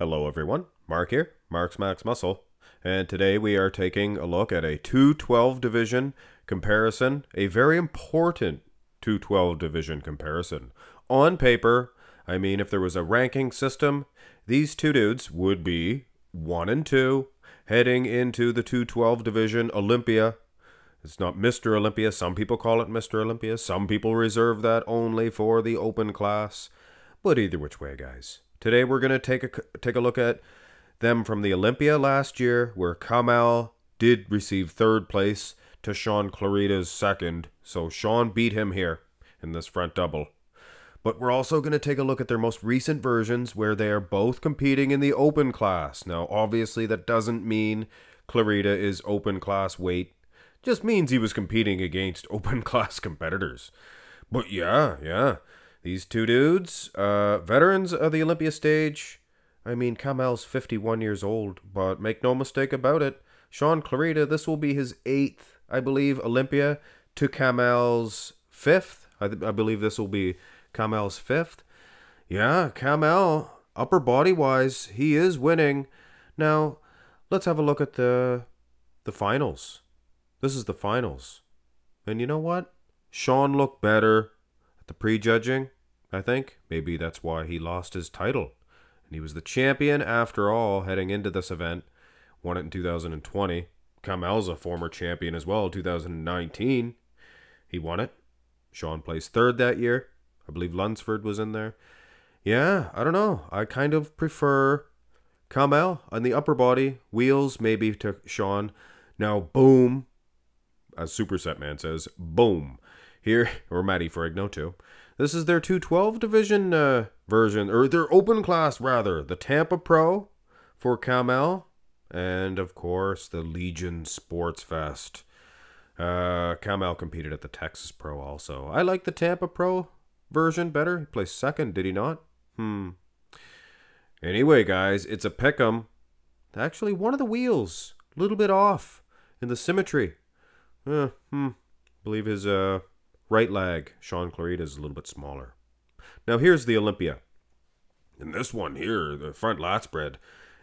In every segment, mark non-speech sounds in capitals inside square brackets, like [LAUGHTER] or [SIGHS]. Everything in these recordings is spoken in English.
Hello everyone, Mark here, Mark's Max Muscle, and today we are taking a look at a 212 division comparison, a very important 212 division comparison. On paper, I mean if there was a ranking system, these two dudes would be 1 and 2 heading into the 212 division Olympia. It's not Mr. Olympia, some people call it Mr. Olympia, some people reserve that only for the open class. But either which way, guys, Today we're going to take a take a look at them from the Olympia last year, where Kamal did receive third place to Sean Clarita's second. So Sean beat him here in this front double. But we're also going to take a look at their most recent versions where they are both competing in the open class. Now, obviously, that doesn't mean Clarita is open class weight, just means he was competing against [LAUGHS] open class competitors. But yeah, yeah. These two dudes, uh, veterans of the Olympia stage. I mean, Kamel's 51 years old, but make no mistake about it, Sean Clarita, this will be his eighth, I believe, Olympia to Kamel's fifth. I, th- I believe this will be Kamel's fifth. Yeah, Kamel, upper body wise, he is winning. Now, let's have a look at the the finals. This is the finals. And you know what? Sean looked better at the prejudging. I think. Maybe that's why he lost his title. And he was the champion after all heading into this event. Won it in 2020. Kamel's a former champion as well, 2019. He won it. Sean placed third that year. I believe Lunsford was in there. Yeah, I don't know. I kind of prefer Kamel on the upper body, wheels maybe to Sean. Now, boom, as Superset Man says, boom. Here, [LAUGHS] or Matty for too. This is their 212 division uh, version, or their open class rather. The Tampa Pro for Camel, and of course the Legion Sports Fest. Uh, Camel competed at the Texas Pro also. I like the Tampa Pro version better. He placed second, did he not? Hmm. Anyway, guys, it's a pick 'em. Actually, one of the wheels, a little bit off in the symmetry. Uh, hmm. I believe his uh Right leg, Sean Clarita is a little bit smaller. Now here's the Olympia. And this one here, the front lot spread,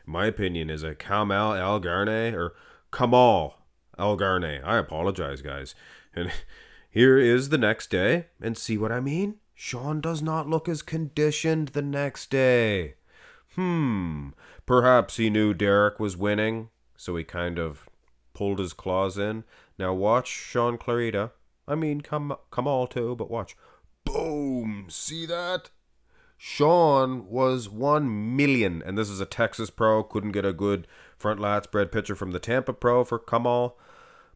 in my opinion, is a Kamal algarne or Kamal algarne. I apologize, guys. And [LAUGHS] here is the next day, and see what I mean? Sean does not look as conditioned the next day. Hmm, perhaps he knew Derek was winning, so he kind of pulled his claws in. Now watch Sean Clarita I mean, come come all to, but watch. Boom! See that? Sean was 1 million, and this is a Texas pro. Couldn't get a good front lat spread pitcher from the Tampa pro for come all,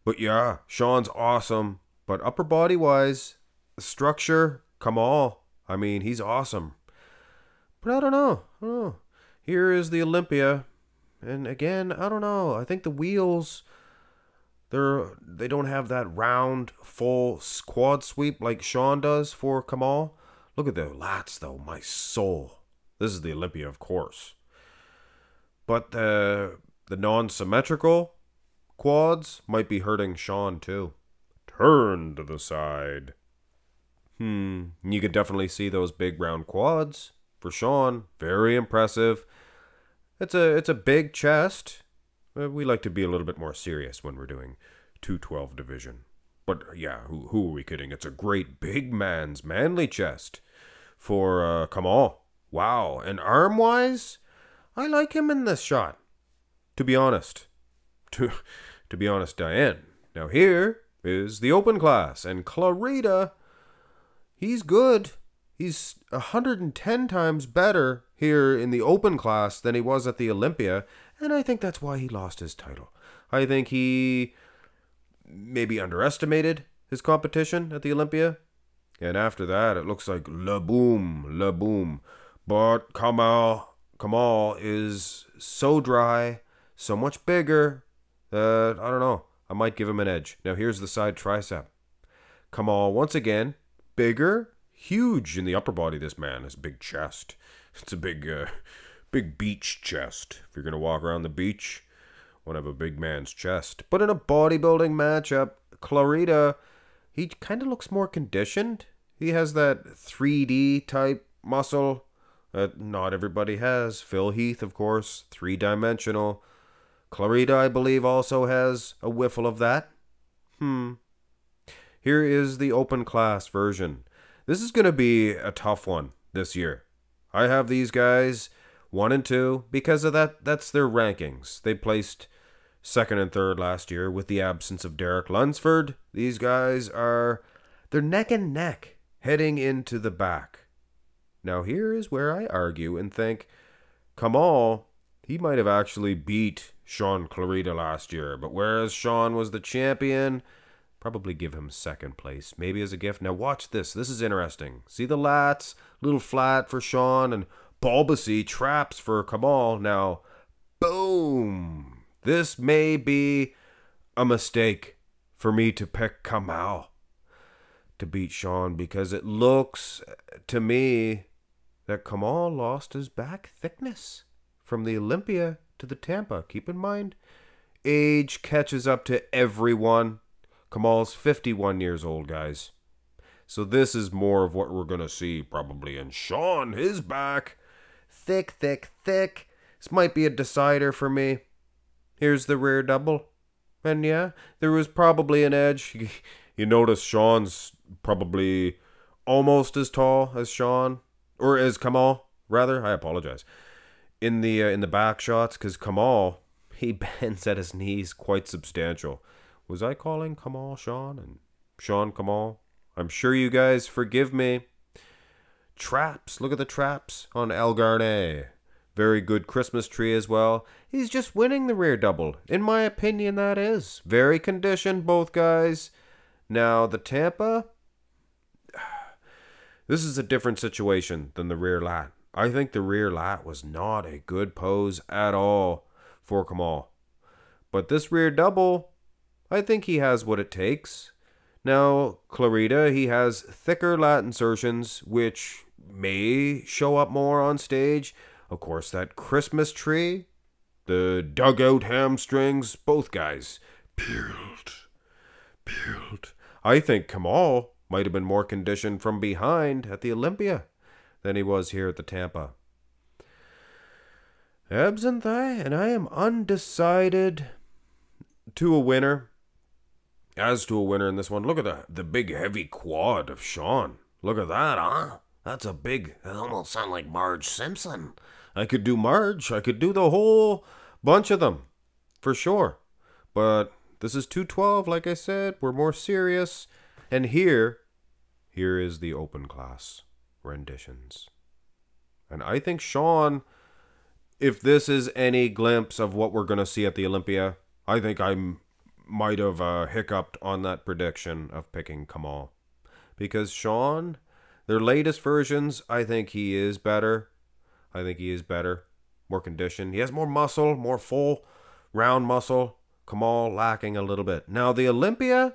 But yeah, Sean's awesome. But upper body wise, structure, come all. I mean, he's awesome. But I don't know. I don't know. Here is the Olympia. And again, I don't know. I think the wheels they're they don't have that round full quad sweep like Sean does for Kamal. Look at the lats though, my soul. This is the Olympia, of course. But the the non-symmetrical quads might be hurting Sean too. Turn to the side. Hmm, you could definitely see those big round quads for Sean. Very impressive. It's a it's a big chest. Uh, we like to be a little bit more serious when we're doing 212 division. But uh, yeah, who, who are we kidding? It's a great big man's manly chest for uh, on, Wow. And arm wise, I like him in this shot. To be honest. [LAUGHS] To, to be honest, Diane. Now here is the open class, and Clarita, he's good. He's 110 times better here in the open class than he was at the Olympia and I think that's why he lost his title. I think he maybe underestimated his competition at the Olympia. And after that, it looks like La Boom, La Boom. But Kamal, Kamal is so dry, so much bigger, that I don't know. I might give him an edge. Now, here's the side tricep. Kamal, once again, bigger, huge in the upper body, this man. has big chest. It's a big, uh, big beach chest. If you're going to walk around the beach, one of a big man's chest. But in a bodybuilding matchup, Clarita, he kind of looks more conditioned. He has that 3D type muscle that not everybody has. Phil Heath, of course, three dimensional. Clarita, I believe, also has a whiffle of that. Hmm. Here is the open class version. This is going to be a tough one this year. I have these guys 1 and 2 because of that that's their rankings. They placed second and third last year with the absence of Derek Lunsford. These guys are they're neck and neck heading into the back. Now here is where I argue and think Kamal he might have actually beat Sean Clarita last year, but whereas Sean was the champion, probably give him second place, maybe as a gift. Now watch this. This is interesting. See the lats, little flat for Sean and Bulbasaur traps for Kamal. Now, boom! This may be a mistake for me to pick Kamal to beat Sean because it looks to me that Kamal lost his back thickness from the Olympia to the Tampa. Keep in mind, age catches up to everyone. Kamal's 51 years old, guys. So this is more of what we're going to see probably in Sean, his back. Thick, thick, thick. This might be a decider for me. Here's the rear double. And yeah, there was probably an edge. [LAUGHS] You notice Sean's probably almost as tall as Sean, or as Kamal, rather. I apologize. In the uh, in the back shots, because Kamal he [LAUGHS] bends at his knees, quite substantial. Was I calling Kamal Sean and Sean Kamal? I'm sure you guys forgive me. Traps. Look at the traps on El Garnet. Very good Christmas tree as well. He's just winning the rear double. In my opinion, that is. Very conditioned, both guys. Now, the Tampa. [SIGHS] This is a different situation than the rear lat. I think the rear lat was not a good pose at all for Kamal. But this rear double, I think he has what it takes. Now, Clarita, he has thicker lat insertions, which may show up more on stage. Of course, that Christmas tree, the dugout hamstrings, both guys peeled, peeled. I think Kamal might have been more conditioned from behind at the Olympia than he was here at the Tampa. Ebbs and thy, and I am undecided to a winner. As to a winner in this one, look at the the big heavy quad of Sean. Look at that, huh? That's a big. It almost sounds like Marge Simpson. I could do Marge. I could do the whole bunch of them, for sure. But this is 212. Like I said, we're more serious. And here, here is the open class renditions. And I think Sean, if this is any glimpse of what we're going to see at the Olympia, I think I might have uh, hiccuped on that prediction of picking Kamal. Because Sean their latest versions, I think he is better. I think he is better. More conditioned. He has more muscle, more full, round muscle. Kamal lacking a little bit. Now, the Olympia,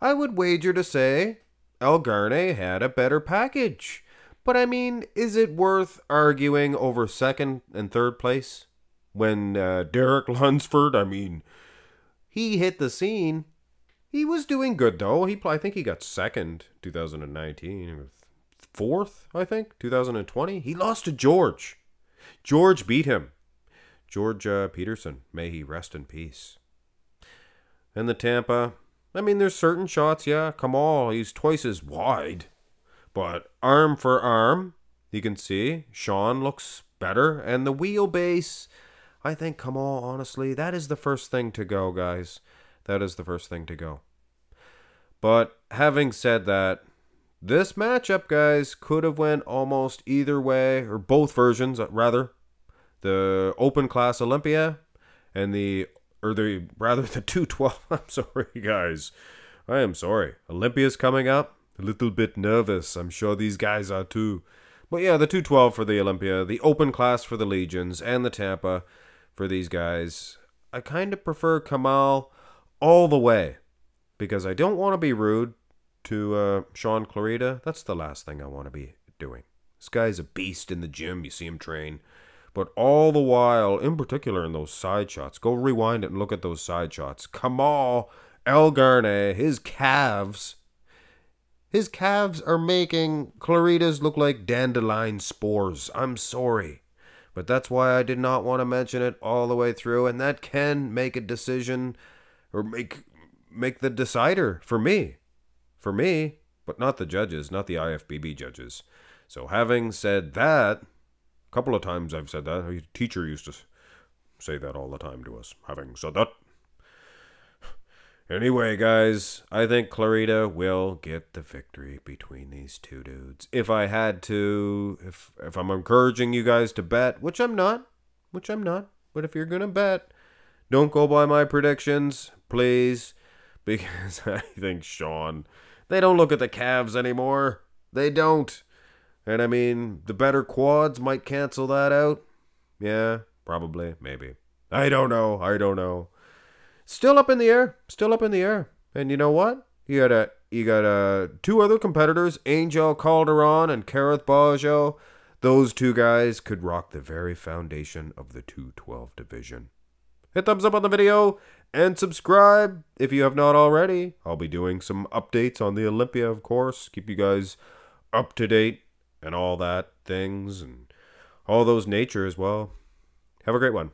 I would wager to say El had a better package. But I mean, is it worth arguing over second and third place? When uh, Derek Lunsford, I mean, he hit the scene. He was doing good though. He I think he got second 2019 or 4th, I think, 2020. He lost to George. George beat him. George uh, Peterson, may he rest in peace. And the Tampa, I mean, there's certain shots, yeah. Come on, he's twice as wide. But arm for arm, you can see Sean looks better. And the wheelbase, I think come on, honestly, that is the first thing to go, guys. That is the first thing to go. But having said that, this matchup, guys, could have went almost either way, or both versions, uh, rather. The open class Olympia and the, or the, rather, [LAUGHS] the 212. [LAUGHS] I'm sorry, guys. I am sorry. Olympia's coming up. A little bit nervous. I'm sure these guys are too. But yeah, the 212 for the Olympia, the open class for the Legions, and the Tampa for these guys. I kind of prefer Kamal all the way because I don't want to be rude, to uh, Sean Clarita, that's the last thing I want to be doing. This guy's a beast in the gym. You see him train. But all the while, in particular in those side shots, go rewind it and look at those side shots. Kamal El Garne, his calves, his calves are making Claritas look like dandelion spores. I'm sorry. But that's why I did not want to mention it all the way through, and that can make a decision or make make the decider for me. For me, but not the judges, not the IFBB judges. So, having said that, a couple of times I've said that. A teacher used to say that all the time to us. Having said that. Anyway, guys, I think Clarita will get the victory between these two dudes. If I had to, if if I'm encouraging you guys to bet, which I'm not, which I'm not, but if you're gonna bet, don't go by my predictions, please, [LAUGHS] because I think Sean they don't look at the calves anymore. They don't. And I mean, the better quads might cancel that out. Yeah, probably, maybe. I don't know. I don't know. Still up in the air. Still up in the air. And you know what? You got a you got uh, two other competitors, Angel Calderon and Kareth Baggio. Those two guys could rock the very foundation of the 212 division. Hit thumbs up on the video and subscribe if you have not already. I'll be doing some updates on the Olympia, of course, keep you guys up to date and all that things and all those nature as well. Have a great one.